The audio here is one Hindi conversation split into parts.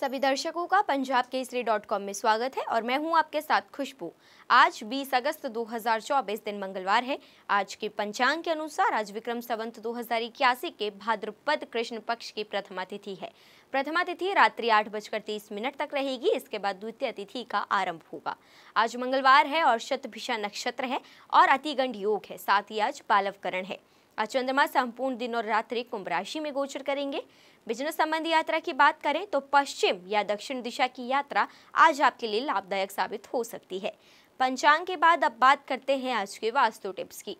सभी दर्शकों का पंजाब केसरी डॉट कॉम में स्वागत है और मैं हूं आपके साथ खुशबू आज 20 अगस्त 2024 दिन मंगलवार है आज के पंचांग के अनुसार आज विक्रम संवंत दो के भाद्रपद कृष्ण पक्ष की प्रथमा तिथि है प्रथमा तिथि रात्रि आठ बजकर तीस मिनट तक रहेगी इसके बाद द्वितीय तिथि का आरंभ होगा आज मंगलवार है और शतभिषा नक्षत्र है और अतिगंड योग है साथ ही आज पालवकरण है आज चंद्रमा संपूर्ण दिन और रात्रि कुंभ राशि में गोचर करेंगे बिजनेस संबंधी यात्रा की बात करें तो पश्चिम या दक्षिण दिशा की यात्रा आज आपके लिए लाभदायक साबित हो सकती है पंचांग के बाद अब बात करते हैं आज के वास्तु टिप्स की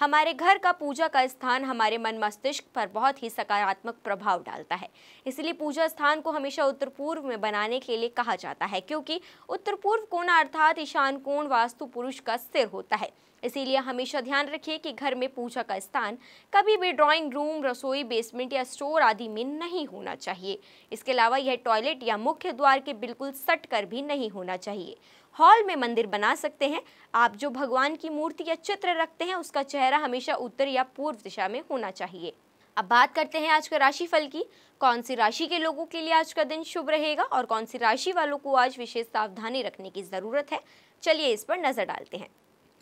हमारे घर का पूजा का स्थान हमारे मन मस्तिष्क पर बहुत ही सकारात्मक प्रभाव डालता है इसलिए पूजा स्थान को हमेशा उत्तर पूर्व में बनाने के लिए कहा जाता है क्योंकि उत्तर पूर्व कोण अर्थात ईशान कोण वास्तु पुरुष का सिर होता है इसीलिए हमेशा ध्यान रखिए कि घर में पूजा का स्थान कभी भी ड्राइंग रूम रसोई बेसमेंट या स्टोर आदि में नहीं होना चाहिए इसके अलावा यह टॉयलेट या मुख्य द्वार के बिल्कुल सट कर भी नहीं होना चाहिए हॉल में मंदिर बना सकते हैं आप जो भगवान की मूर्ति या चित्र रखते हैं उसका चेहरा हमेशा उत्तर या पूर्व दिशा में होना चाहिए अब बात करते हैं आज का राशिफल की कौन सी राशि के लोगों के लिए आज का दिन शुभ रहेगा और कौन सी राशि वालों को आज विशेष सावधानी रखने की ज़रूरत है चलिए इस पर नज़र डालते हैं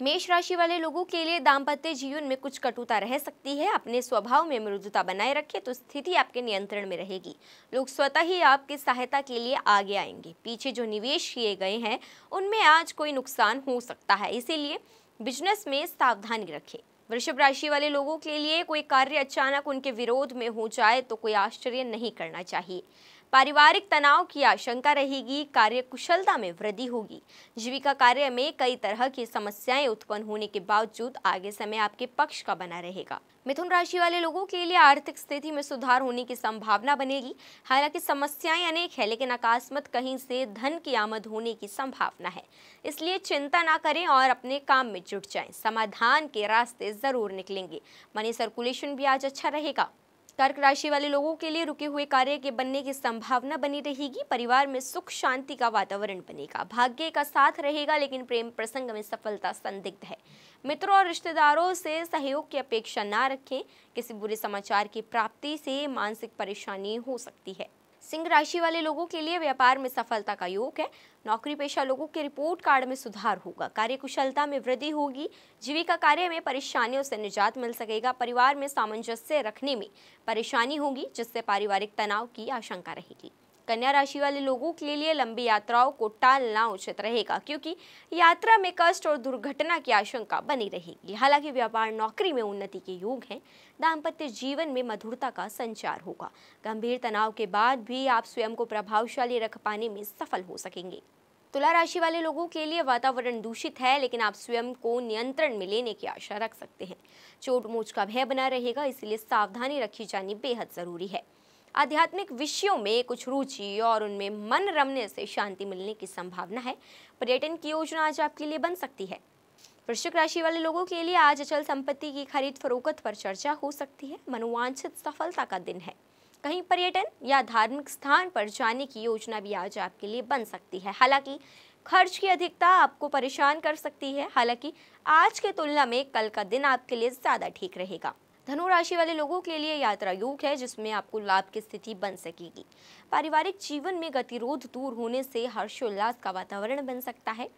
मेष राशि वाले लोगों के लिए दाम्पत्य जीवन में कुछ कटुता रह सकती है अपने स्वभाव में मृदुता बनाए रखें तो स्थिति आपके नियंत्रण में रहेगी लोग स्वतः ही आपकी सहायता के लिए आगे आएंगे पीछे जो निवेश किए गए हैं उनमें आज कोई नुकसान हो सकता है इसीलिए बिजनेस में सावधानी रखें वृषभ राशि वाले लोगों के लिए कोई कार्य अचानक उनके विरोध में हो जाए तो कोई आश्चर्य नहीं करना चाहिए पारिवारिक तनाव की आशंका रहेगी कार्य कुशलता में वृद्धि होगी जीविका कार्य में कई तरह की समस्याएं उत्पन्न होने के बावजूद आगे समय आपके पक्ष का बना रहेगा मिथुन राशि वाले लोगों के लिए आर्थिक स्थिति में सुधार होने की संभावना बनेगी हालांकि समस्याएं अनेक है लेकिन अकास्मत कहीं से धन की आमद होने की संभावना है इसलिए चिंता ना करें और अपने काम में जुट जाए समाधान के रास्ते जरूर निकलेंगे मनी सर्कुलेशन भी आज अच्छा रहेगा कर्क राशि वाले लोगों के लिए रुके हुए कार्य के बनने की संभावना बनी रहेगी परिवार में सुख शांति का वातावरण बनेगा भाग्य का साथ रहेगा लेकिन प्रेम प्रसंग में सफलता संदिग्ध है मित्रों और रिश्तेदारों से सहयोग की अपेक्षा ना रखें किसी बुरे समाचार की प्राप्ति से मानसिक परेशानी हो सकती है सिंह राशि वाले लोगों के लिए व्यापार में सफलता का योग है नौकरी पेशा लोगों के रिपोर्ट कार्ड में सुधार होगा कार्यकुशलता में वृद्धि होगी जीविका कार्य में परेशानियों से निजात मिल सकेगा परिवार में सामंजस्य रखने में परेशानी होगी जिससे पारिवारिक तनाव की आशंका रहेगी कन्या राशि वाले लोगों के लिए लंबी यात्राओं को टालना उचित रहेगा क्योंकि यात्रा में कष्ट और दुर्घटना की आशंका बनी रहेगी हालांकि व्यापार नौकरी में उन्नति के योग हैं दाम्पत्य जीवन में मधुरता का संचार होगा गंभीर तनाव के बाद भी आप स्वयं को प्रभावशाली रख पाने में सफल हो सकेंगे तुला राशि वाले लोगों के लिए वातावरण दूषित है लेकिन आप स्वयं को नियंत्रण में लेने की आशा रख सकते हैं चोट मोच का भय बना रहेगा इसलिए सावधानी रखी जानी बेहद जरूरी है आध्यात्मिक विषयों में कुछ रुचि और उनमें मन रमने से शांति मिलने की संभावना है पर्यटन की योजना आज आपके लिए बन सकती है वृश्चिक राशि वाले लोगों के लिए आज अचल संपत्ति की खरीद फरोखत पर चर्चा हो सकती है मनोवांछित सफलता का दिन है कहीं पर्यटन या धार्मिक स्थान पर जाने की योजना भी आज आपके लिए बन सकती है हालांकि खर्च की अधिकता आपको परेशान कर सकती है हालांकि आज के तुलना में कल का दिन आपके लिए ज़्यादा ठीक रहेगा धनु राशि वाले लोगों के लिए यात्रा योग है जिसमें आपको लाभ की स्थिति बन सकेगी पारिवारिक जीवन में गतिरोध दूर होने से हर्षोल्लास का वातावरण बन सकता है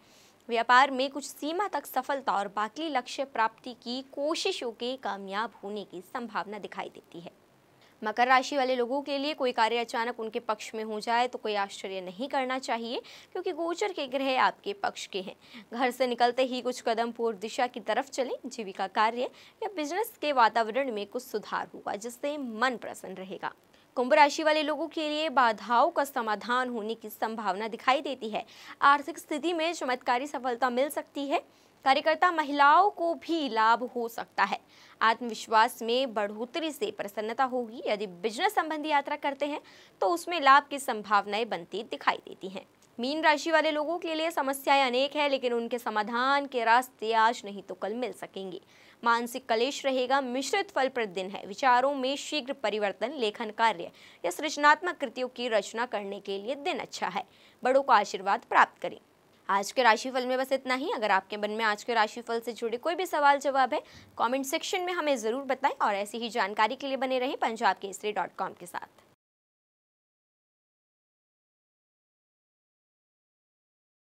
व्यापार में कुछ सीमा तक सफलता और बाकी लक्ष्य प्राप्ति की कोशिशों के कामयाब होने की संभावना दिखाई देती है मकर राशि वाले लोगों के लिए कोई कार्य अचानक उनके पक्ष में हो जाए तो कोई आश्चर्य नहीं करना चाहिए क्योंकि गोचर के ग्रह आपके पक्ष के हैं घर से निकलते ही कुछ कदम पूर्व दिशा की तरफ चलें जीविका कार्य या बिजनेस के वातावरण में कुछ सुधार होगा जिससे मन प्रसन्न रहेगा कुंभ राशि वाले लोगों के लिए बाधाओं का समाधान होने की संभावना दिखाई देती है आर्थिक स्थिति में चमत्कारी सफलता मिल सकती है कार्यकर्ता महिलाओं को भी लाभ हो सकता है आत्मविश्वास में बढ़ोतरी से प्रसन्नता होगी यदि बिजनेस संबंधी यात्रा करते हैं तो उसमें लाभ की संभावनाएं बनती दिखाई देती हैं मीन राशि वाले लोगों के लिए समस्याएं अनेक है लेकिन उनके समाधान के रास्ते आज नहीं तो कल मिल सकेंगे मानसिक कलेश रहेगा मिश्रित फल दिन है विचारों में शीघ्र परिवर्तन लेखन कार्य या सृजनात्मक कृतियों की रचना करने के लिए दिन अच्छा है बड़ों का आशीर्वाद प्राप्त करें आज के राशिफल में बस इतना ही अगर आपके मन में आज के राशिफल से जुड़े कोई भी सवाल जवाब है कमेंट सेक्शन में हमें ज़रूर बताएं और ऐसी ही जानकारी के लिए बने रहें पंजाब के के साथ